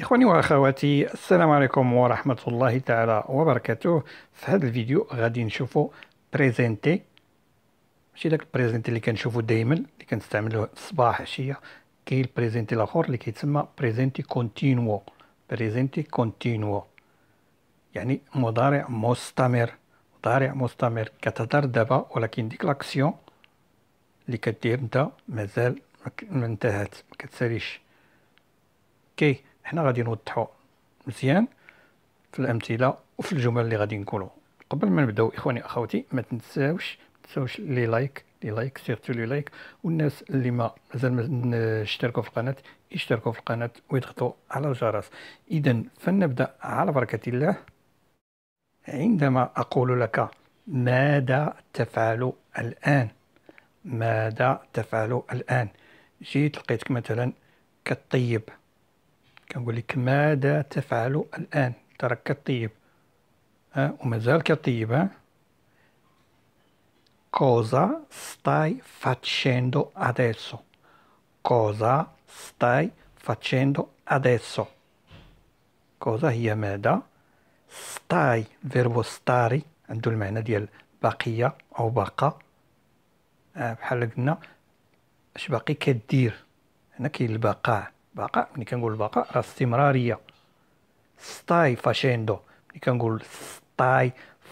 إخواني وأخواتي السلام عليكم ورحمة الله تعالى وبركاته في هذا الفيديو غادي نشوفو بريزنتي ماشي داك البريزنتي اللي كنشوفو دايما اللي كنستعملوه الصباح عشية كاين البريزنتي الاخر اللي كيتسمى بريزنتي كونتينوو بريزنتي كونتينوو يعني مضارع مستمر مضارع مستمر كتهضر دابا ولكن ديك لاكسيون اللي كدير نتا مازال ما انتهت ما كتساليش كي حنا غادي نوضحو مزيان في الامثله وفي الجمل اللي غادي نقولو قبل ما نبداو اخواني اخواتي ما تنساوش تنساوش لي لايك لي لايك سيرتو لي لايك والناس اللي ما مازال ما اشتركوا في القناه يشتركوا في القناه ويضغطوا على الجرس اذا فلنبدا على بركه الله عندما اقول لك ماذا تفعل الان ماذا تفعل الان جيت لقيتك مثلا كطيب كنقول لك ماذا تفعل الآن تراك كطيب ها ومازال كطيب ها كوزا ستاي فاتشيندو أديسو كوزا ستاي فاتشيندو أديسو كوزا هي ماذا ستاي فيربو ستاري عنده المعنى ديال بقية أو بقى بحال قلنا اش باقي كدير هنا كاين البقاء بقاء ملي كنقول بقاء راه استمراريه stai facendo ملي كنقول stai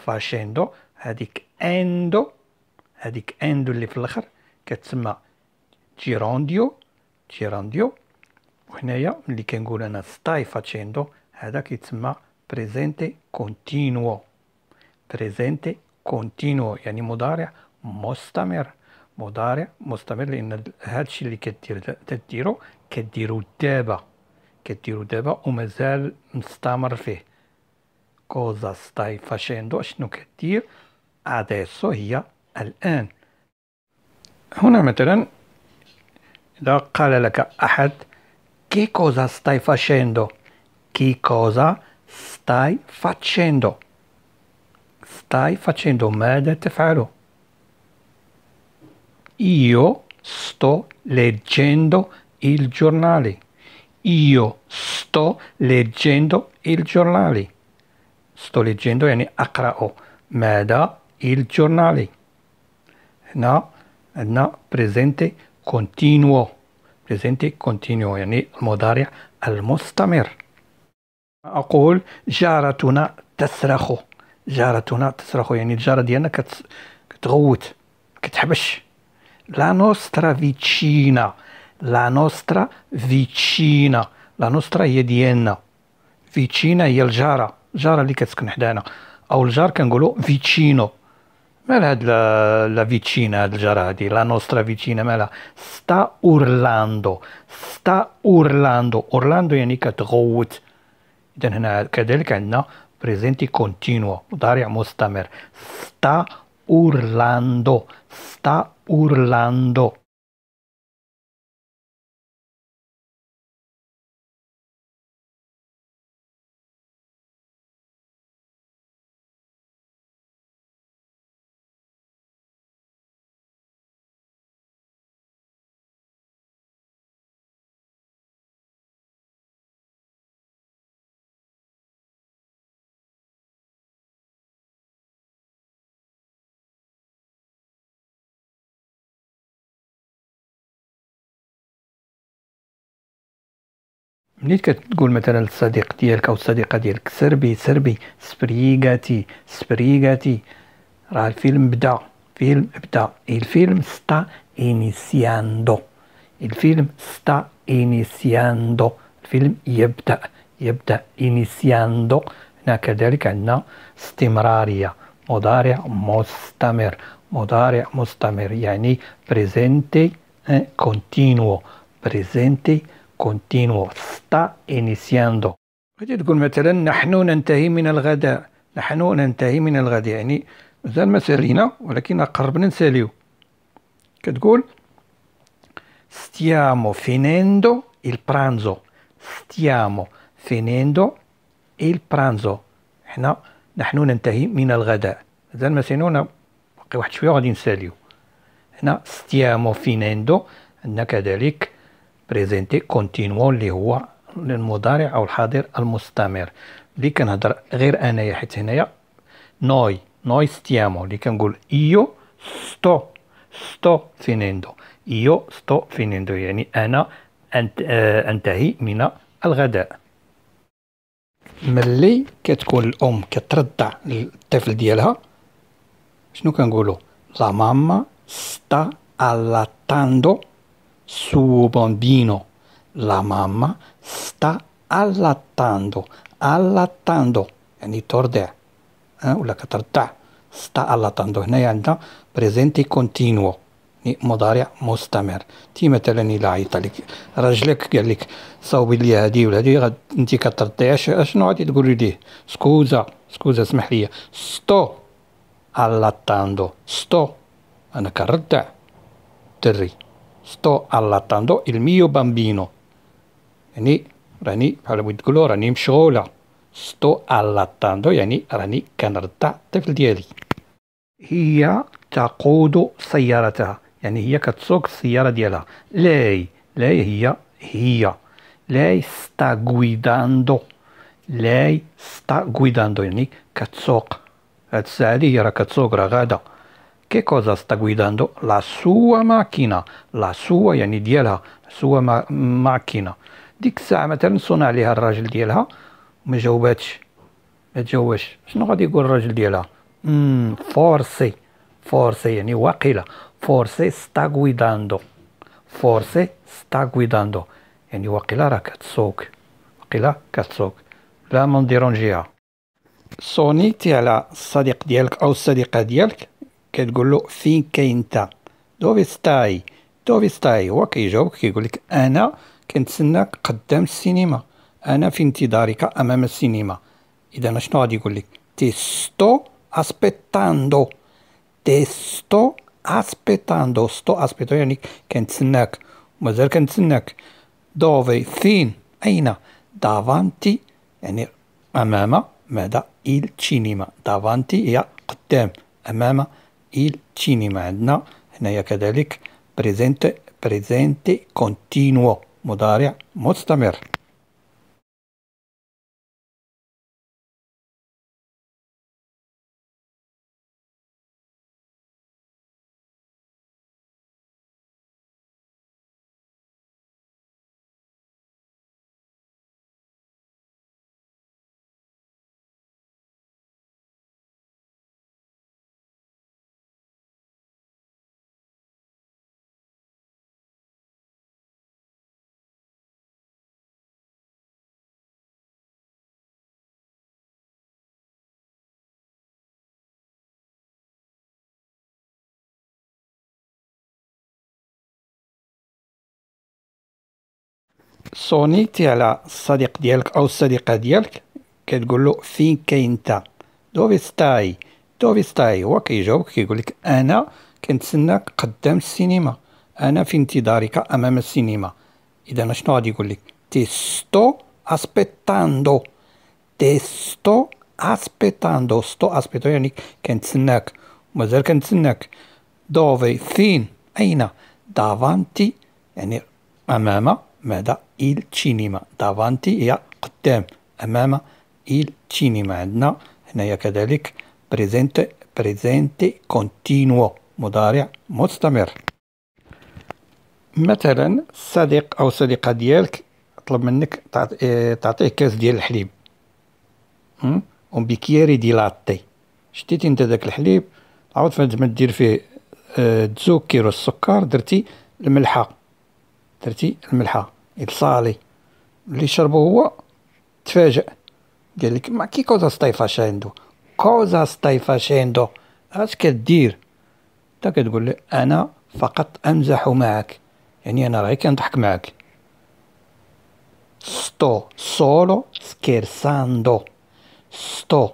facendo هذيك اندو هذيك اندو اللي في الاخر كتسمى جيرونديو جيرونديو وهنايا ملي كنقول انا stai facendo هذا كيتسمى presente continuo presente continuo يعني مضارع مستمر مضارع مستمر لان هذا الشيء اللي كدير تديرو كديرو دابا كديرو دابا ومازال مستمر فيه كوزا ستاي فاشيندو شنو كدير اديسو هي الان هنا مثلا اذا قال لك احد كي كوزا ستاي فاشيندو كي كوزا ستاي فاشيندو ستاي فاشيندو ماذا تفعله Io sto leggendo il giornale. Io sto leggendo il giornale. sto leggendo يعني أقرأ ماذا il giornale. هنا عندنا presente continuo presente continuo يعني المضارع المستمر أقول جارتنا تصرخ جارتنا تصرخ يعني الجارة ديالنا كتغوت كتحبش la nostra vicina, la nostra vicina, la nostra هي ديالنا فيتشينا هي الجارة الجارة اللي كتسكن حدانا أو الجار كنقولو فيتشينو مال هاد لا فيتشينا هاد الجارة هادي لا نوسترا فيتشينا مالها ستا أورلاندو ستا أورلاندو أورلاندو يعني كتغوت إذا هنا كذلك عندنا بريزنتي كونتينو مضارع مستمر ستا أورلاندو ستا urlando. ملي كتقول مثلا للصديق ديالك او الصديقه ديالك سربي سربي سبريغاتي سبريغاتي راه الفيلم بدا فيلم بدا الفيلم ستا انيسياندو الفيلم ستا انيسياندو الفيلم يبدا يبدا انيسياندو هنا كذلك عندنا استمراريه مضارع مستمر مضارع مستمر يعني بريزنتي كونتينو بريزنتي كونتينو ستا انيسياندو غادي تقول مثلا نحن ننتهي من الغداء نحن ننتهي من الغداء يعني مازال ما سالينا ولكن قربنا نساليو كتقول ستيامو فينيندو il pranzo ستيامو فينيندو il pranzo حنا نحن ننتهي من الغداء مازال ما سينونا باقي واحد شويه غادي نساليو هنا ستيامو فينيندو عندنا كذلك بريزنتي كونتينو اللي هو المضارع او الحاضر المستمر اللي كنهضر غير انايا حيت هنايا نوي نوي ستيامو اللي كنقول ايو ستو ستو فينيندو ايو ستو فينيندو يعني انا أنت آه انتهي من الغداء ملي كتكون الام كترضع الطفل ديالها شنو كنقولوا لا ماما ستا تاندو suo bambino. La mamma sta allattando allattando يعني ترضع ولا كترضع ستا allattando هنايا عندنا بريزنتي كونتينو مضارع مستمر تي مثلا الا عيط لك راجلك قال لك صاوبي لي هادي ولا هادي انت كترضعي شنو غادي تقولي ليه سكوزا سكوزا اسمح لي ستو allattando ستو انا كنرضع دري sto allattando il mio bambino يعني راني بحال بغيت تقولوا راني مشغوله ستو allattando يعني راني كنرضع الطفل ديالي هي تقود سيارتها يعني هي كتسوق السياره ديالها لاي لاي هي هي لاي ستا guidando لاي ستا guidando يعني كتسوق هاد الساعه هي راه كتسوق راه غاده che cosa sta guidando? La sua ماكينة لا سوا يعني ديالها سوا ما ماكينة ديك الساعة مثلا صنع عليها الراجل ديالها ما جاوباتش ما تجاوبش شنو غادي يقول الراجل ديالها امم فورسي فورسي يعني واقيلا فورسي ستا guidando فورسي ستا guidando يعني واقيلا راه كتسوق واقيلا كتسوق لا ما نديرو نجيها صونيتي على الصديق ديالك او الصديقه ديالك كتقول له فين كاين نتا دوفي ستاي دوفي ستاي هو كيجاوبك كيقول لك انا كنتسناك قدام السينما انا في انتظارك امام السينما اذا شنو غادي يقول لك تي ستو اسبيتاندو تي ستو اسبيتاندو ستو اسبيتو يعني كنتسناك مازال كنتسناك دوفي فين اين دافانتي يعني امام ماذا il cinema davanti هي قدام امام il cinema, no? هنايا كذلك presente presente continuo مضارع مستمر صونيتي على الصديق ديالك او الصديقه ديالك كتقول له فين كاين انت دوفي ستاي دوفي ستاي هو كيجاوبك كيقول لك انا كنتسناك قدام السينما انا في انتظارك امام السينما اذا شنو غادي يقول لك تي ستو اسبيتاندو تي ستو اسبيتاندو ستو اسبيتو يعني كنتسناك مازال كنتسناك دوفي فين اين دافانتي يعني امام ماذا إيل تشينيما دافانتي هي قدام أمام إيل تشينيما عندنا هنايا كذلك بريزنت بريزنت كونتينوو مضارع مستمر مثلا صديق أو صديقة ديالك طلب منك آه، تعطيه كاس ديال الحليب وبكياري دي لاتي شتيتي انت داك الحليب عاود ما دير فيه آه، تزوكيرو السكر درتي الملحه درتي الملحه إبصالي اللي شربه هو تفاجأ قال لك ما كي كوزا سطاي فاشيندو كوزا سطاي فاشيندو اش كدير تا كتقول لي انا فقط امزح معك يعني انا راهي كنضحك معك ستو سولو سكيرساندو ستو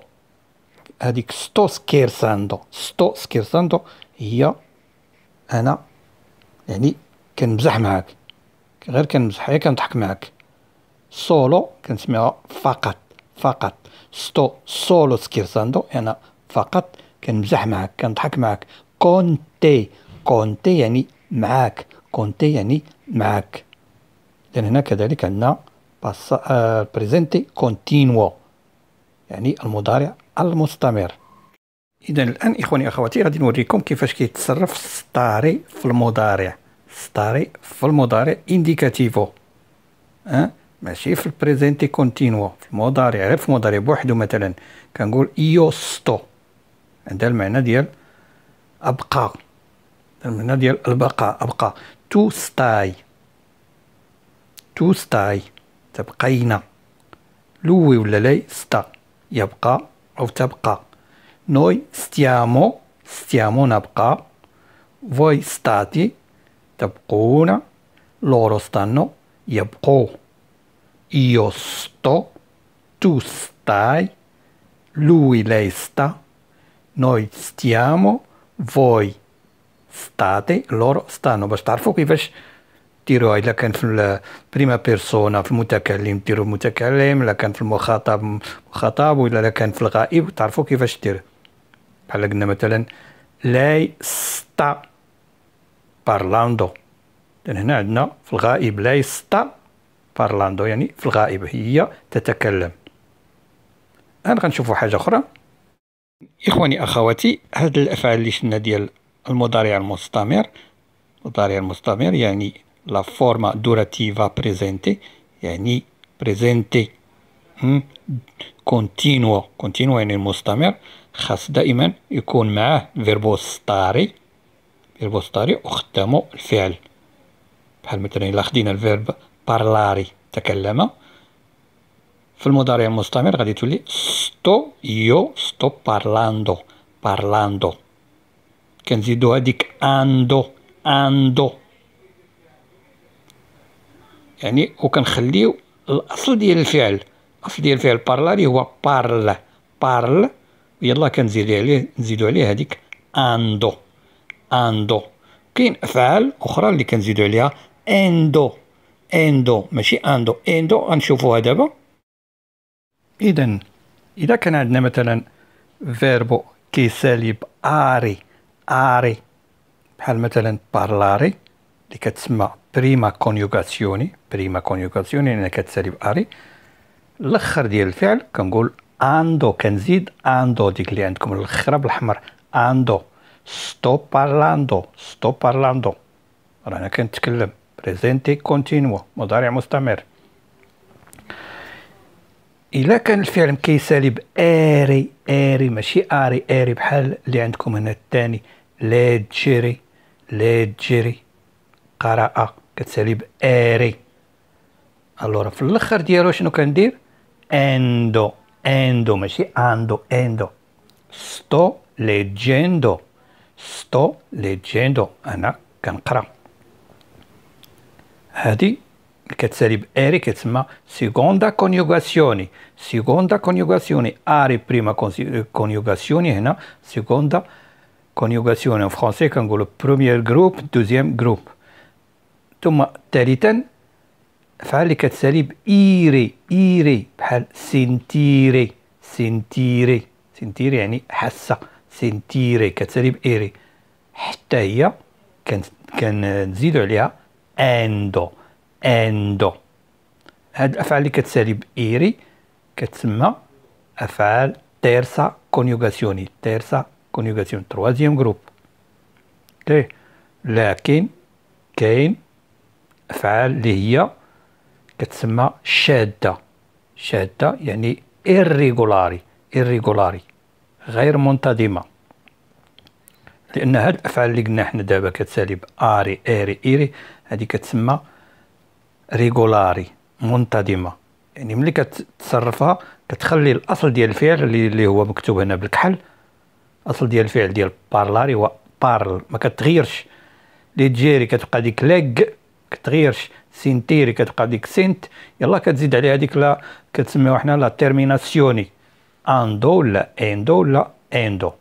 هذيك ستو سكيرساندو ستو سكيرساندو هي انا يعني كنمزح معاك غير كنمزح غير كنضحك معاك سولو كنسميها فقط فقط ستو سولو سكيرساندو انا فقط كنمزح معاك كنضحك معاك كونتي كونتي يعني معاك كونتي يعني معاك لان هنا كذلك عندنا باس بريزنتي كونتينوو يعني المضارع المستمر اذا الان اخواني اخواتي غادي نوريكم كيفاش كيتصرف ستاري في المضارع ستاري في المضارع انديكاتيفو أه؟ ماشي في البريزنتي كونتينو في المضارع غير في المضارع بوحدو مثلا كنقول ايو ستو عندها المعنى ديال ابقى المعنى ديال البقاء ابقى تو ستاي تو ستاي تبقينا لوي ولا لي ستا يبقى او تبقى نوي ستيامو ستيامو نبقى فوي ستاتي تبقون loro stanno يبقوا io sto tu stai lui lei sta noi stiamo ستاتي لور ستانو باش تعرفوا كيفاش ديروها الا كان في البريما بيرسونا في المتكلم ديروا المتكلم الا كان في المخاطب مخاطب ولا الا كان في الغائب تعرفوا كيفاش دير بحال قلنا مثلا لاي ستا بارلاندو لان هنا عندنا في الغائب لا يستطيع بارلاندو يعني في الغائب هي تتكلم الآن غنشوفوا حاجة أخرى إخواني أخواتي هاد الأفعال اللي شفنا ديال المضارع المستمر المضارع المستمر يعني لا فورما دوراتيفا بريزنتي يعني بريزنتي كونتينو كونتينو يعني المستمر خاص دائما يكون معاه فيربو ستاري البوستاري وخدامو الفعل بحال مثلا الا خدينا الفيرب بارلاري تكلم في المضارع المستمر غادي تولي ستو يو ستو بارلاندو بارلاندو كنزيدو هاديك اندو اندو يعني وكنخليو الاصل ديال الفعل الاصل ديال الفعل بارلاري هو بارل بارل يلا كنزيدو عليه نزيدو عليه هاديك اندو اندو كاين افعال اخرى اللي كنزيدو عليها اندو اندو ماشي اندو اندو غنشوفوها دابا اذا اذا كان عندنا مثلا فيربو كيسالي باري اري بحال مثلا بارلاري اللي كتسمى بريما كونيوغاسيوني بريما كونيوغاسيوني يعني كتسالي باري الاخر ديال الفعل كنقول اندو كنزيد اندو ديك اللي عندكم الاخره بالاحمر اندو ستو parlando ستو parlando رانا كنتكلم بريزنتي كونتينوا مضارع مستمر الا كان الفعل كيسالي باري اري ماشي اري اري بحال اللي عندكم هنا الثاني لا تجري لا تجري قراءة كتسالي باري الورا في الاخر ديالو شنو كندير اندو اندو ماشي اندو اندو ستو ليجندو sto leggendo أنا كنقرا هذه كتسالي باري كتسمى سيغوندا كونيوغاسيوني سيغوندا كونيوغاسيوني اري بريما كونيوغاسيوني هنا سيغوندا كونيوغاسيوني ان فرونسي كنقولو بروميير جروب دوزيام جروب ثم ثالثا فعل اللي كتسالي بإيري إيري بحال سنتيري سنتيري سنتيري يعني حاسة سنتيري كتسالي بإيري حتى هي كانت كنزيدو عليها اندو اندو هاد الافعال اللي كتسالي بايري كتسمى افعال تيرسا كونيوغاسيوني تيرسا كونيوغاسيون تروازيام جروب اوكي لكن كاين افعال اللي هي كتسمى شاده شاده يعني إيريغولاري إيريغولاري غير منتظمه لان هاد الافعال اللي قلنا حنا دابا كتسالي اري اري ايري هادي كتسمى ريغولاري منتظمه يعني ملي كتصرفها كتخلي الاصل ديال الفعل اللي هو مكتوب هنا بالكحل الاصل ديال الفعل ديال بارلاري هو بارل ما كتغيرش لي تجيري كتبقى ديك لاك كتغيرش سينتيري كتبقى ديك سنت يلا كتزيد عليها ديك لا كتسميوها حنا لا تيرميناسيوني اندو ولا اندو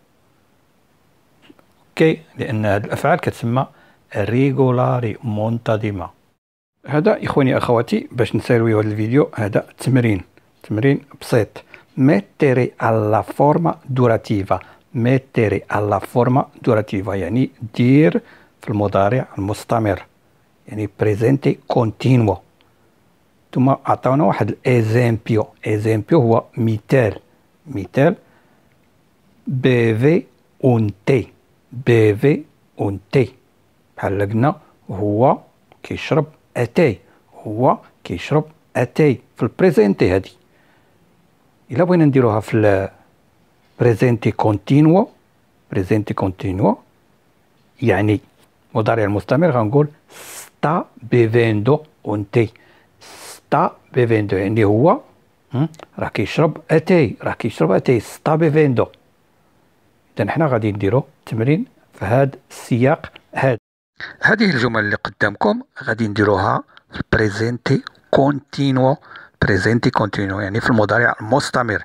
اوكي لان هذه الافعال كتسمى ريغولاري منتظمه هذا اخواني اخواتي باش نسالويو هذا الفيديو هذا تمرين تمرين بسيط ميتيري على فورما دوراتيفا ميتيري على فورما دوراتيفا يعني دير في المضارع المستمر يعني بريزنتي كونتينو ثم عطاونا واحد الازامبيو ايزامبيو هو مثال مثال بي اون تي بي اون تي بحال قلنا هو كيشرب اتاي هو كيشرب اتاي في البريزنتي هادي الا بغينا نديروها في البريزنتي كونتينوا بريزنتي كونتينوا يعني مضارع المستمر غنقول ستا بيفيندو اون تي ستا بيفيندو يعني هو راه كيشرب اتاي راه كيشرب اتاي ستابي فيندو اذا حنا غادي نديرو التمرين في هذا السياق هذا هذه الجمل اللي قدامكم غادي نديروها في البريزنتي كونتينو بريزنتي كونتينو يعني في المضارع المستمر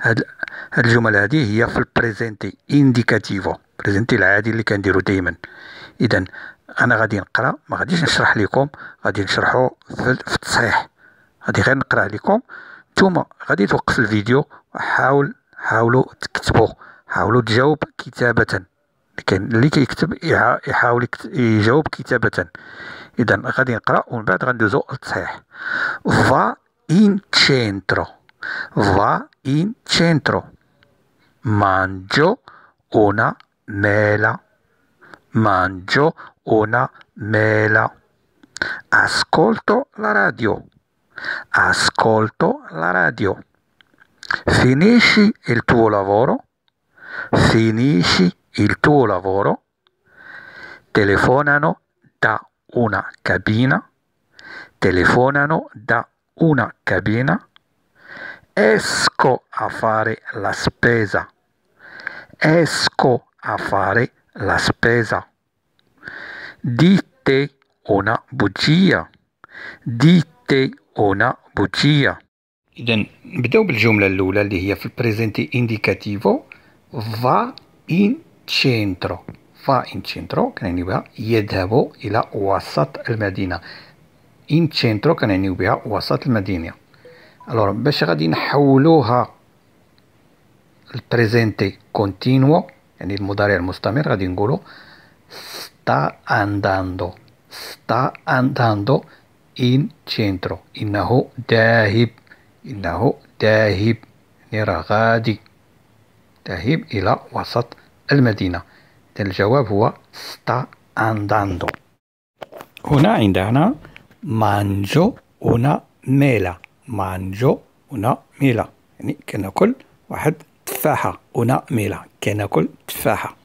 هاد هاد الجمل هذه هي في البريزنتي انديكاتيفو بريزنتي العادي اللي كنديرو دائما اذا انا غادي نقرا ما غاديش نشرح لكم غادي نشرحو في التصحيح غادي غير نقرا لكم نتوما غادي توقف الفيديو حاول حاولوا تكتبوا حاولوا تجاوب كتابة كاين اللي كيكتب يحاول يجاوب كتابة اذا غادي نقرا ومن بعد غندوزو للتصحيح فا إن تشينترو فا إن تشينترو مانجو أونا ميلا مانجو أونا ميلا أسكولتو لا راديو ascolto la radio. Finisci il tuo lavoro, finisci il tuo lavoro, telefonano da una cabina, telefonano da una cabina, esco a fare la spesa, esco a fare la spesa. Dite una bugia, dite una bugia. إذا نبداو بالجملة الأولى اللي هي في البريزنتي إنديكاتيفو va in centro va in centro كنعني بها يذهب إلى وسط المدينة in centro كنعني بها وسط المدينة الوغ باش غادي نحولوها البريزنتي كونتينوو يعني المضارع المستمر غادي نقولو sta andando sta andando in centro إنه ذاهب إنه ذاهب يعني راه غادي ذاهب إلى وسط المدينة الجواب هو ستا أنداندو هنا عندنا مانجو هنا ميلا مانجو هنا ميلا يعني كناكل واحد تفاحة هنا ميلا كناكل تفاحة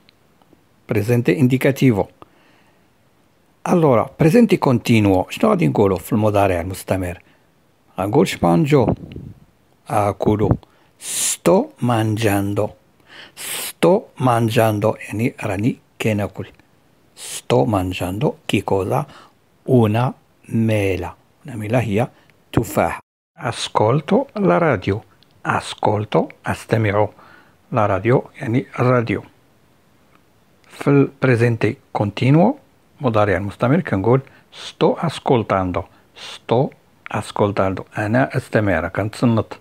بريزنتي انديكاتيفو Allora, presente continuo, sto x'noqgħod inkulu fil al mustamer? A gol spangio, a għakulu. Sto mangiando. Sto mangiando, e ni rani che nakul. Sto mangiando che cosa? Una mela. Una mela tu fa. Ascolto la radio. Ascolto, astemi'u. La radio, e ni radio. fil presente continuo, مضارع مستمر كنقول ستو اسكولتاندو ستو اسكولتاندو انا استمع كنتصنت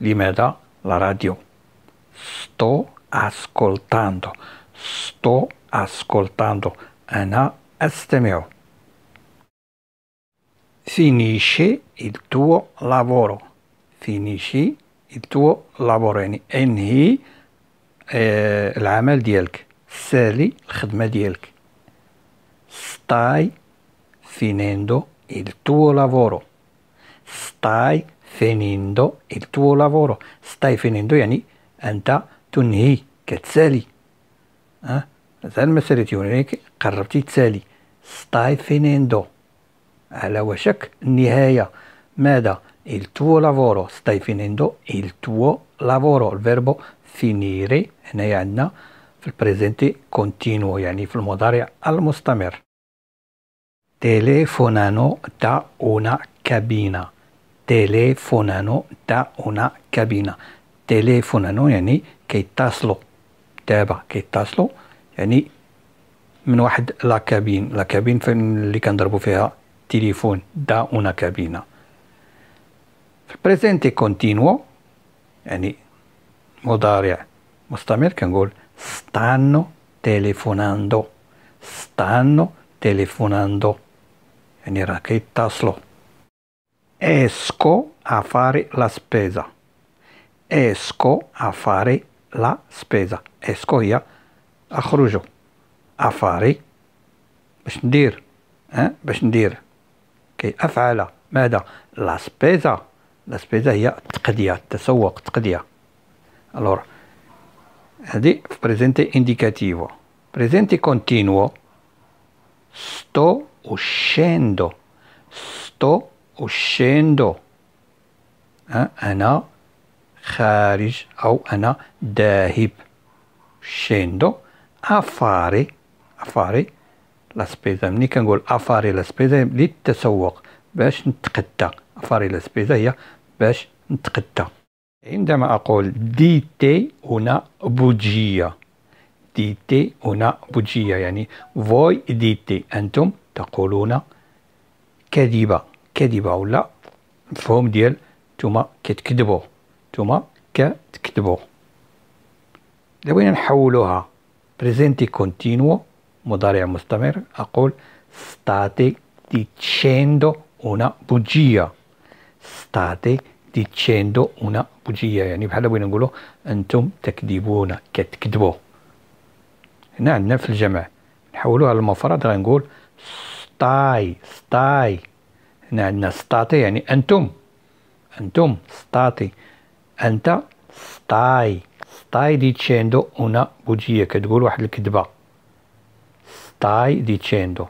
لماذا لا راديو ستو اسكولتاندو ستو اسكولتاندو انا استمع finisce il tuo lavoro finisci il tuo lavoro يعني انهي آه، العمل ديالك سالي الخدمه ديالك Stai finendo il tuo lavoro. Stai finendo il tuo lavoro. Stai finendo يعني أنت تنهي كتسالي أه؟ هذا المسألة هناك قربتي تسالي stai finendo على وشك النهاية ماذا il tuo lavoro stai finendo il tuo lavoro il verbo finire هنا عندنا يعني في البريزنتي كونتينو يعني في المضارع المستمر تليفونانو دا اونا كابينا تليفونانو دا اونا كابينا تليفونانو يعني كيتصلوا تابع كيتصلوا يعني من واحد لا كابين لا كابين فين اللي كنضربوا فيها تليفون دا اونا كابينا في البريزنتي كونتينو يعني مضارع مستمر كنقول stanno telefonando, stanno telefonando. Era che taslo. Esco a fare la spesa. Esco a fare la spesa. Esco a أخرج a fare باش ندير أه؟ باش ندير كي أفعل ماذا لا سبيزا لا سبيزا هي التقدية التسوق التقدية Allora. هذه في بريزنتي انديكاتيفو بريزنتي كونتينوو ستو وشيندو ستو وشيندو أنا خارج أو أنا ذاهب شيندو افاري افاري لا سبيزا ملي كنقول افاري لا سبيزا للتسوق باش نتقدى افاري لا سبيزا هي باش نتقدى عندما أقول دي تي هنا بوجية دي تي هنا بوجية يعني فوي دي تي أنتم تقولون كذبة كذبة ولا مفهوم ديال توما كتكذبو توما كتكذبو دابا نحولوها بريزنتي كونتينو مضارع مستمر أقول ستاتي dicendo هنا بوجية state ديتشيندو هنا بوجيه يعني بحال بغينا نقولوا انتم تكذبون كتكذبوا هنا عندنا في الجمع نحولوها للمفرد غنقول ستاي ستاي هنا عندنا ستاتي يعني انتم انتم ستاتي انت ستاي ستاي ديتشيندو هنا بوجيه كتقول واحد الكذبه ستاي ديتشيندو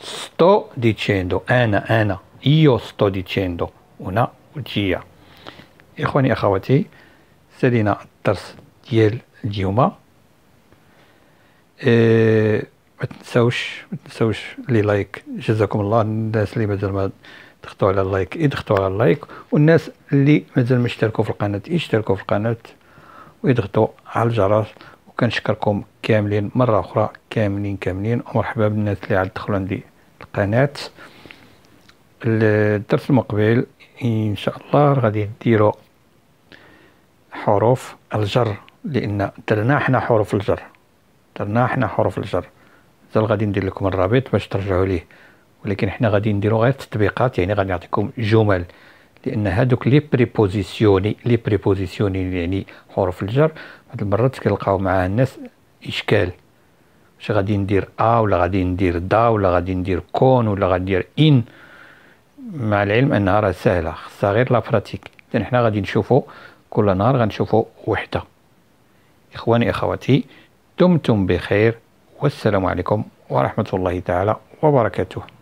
ستو ديتشيندو انا انا ايو ستو ديتشيندو una التوجيهية إخواني أخواتي سالينا الدرس ديال اليوم إيه ما تنساوش ما تنساوش لي لايك جزاكم الله الناس اللي مازال ما ضغطوا على اللايك يضغطوا على اللايك والناس اللي مازال ما اشتركوا في القناه يشتركوا في القناه ويضغطوا على الجرس وكنشكركم كاملين مره اخرى كاملين كاملين ومرحبا بالناس اللي عاد دخلوا عندي القناه الدرس المقبل ان شاء الله غادي نديرو حروف الجر لان درنا حنا حروف الجر درنا حنا حروف الجر زال غادي ندير لكم الرابط باش ترجعوا ليه ولكن حنا غادي نديرو غير تطبيقات يعني غادي نعطيكم جمل لان هادوك لي بريبوزيسيوني لي بريبوزيسيوني يعني حروف الجر هاد المرات كنلقاو معاه الناس اشكال واش غادي ندير ا ولا غادي ندير دا ولا غادي ندير كون ولا غادي ندير ان مع العلم انها راه سهله خصها غير لابراتيك اذا حنا غادي نشوفو كل نهار غنشوفو وحده اخواني اخواتي دمتم بخير والسلام عليكم ورحمه الله تعالى وبركاته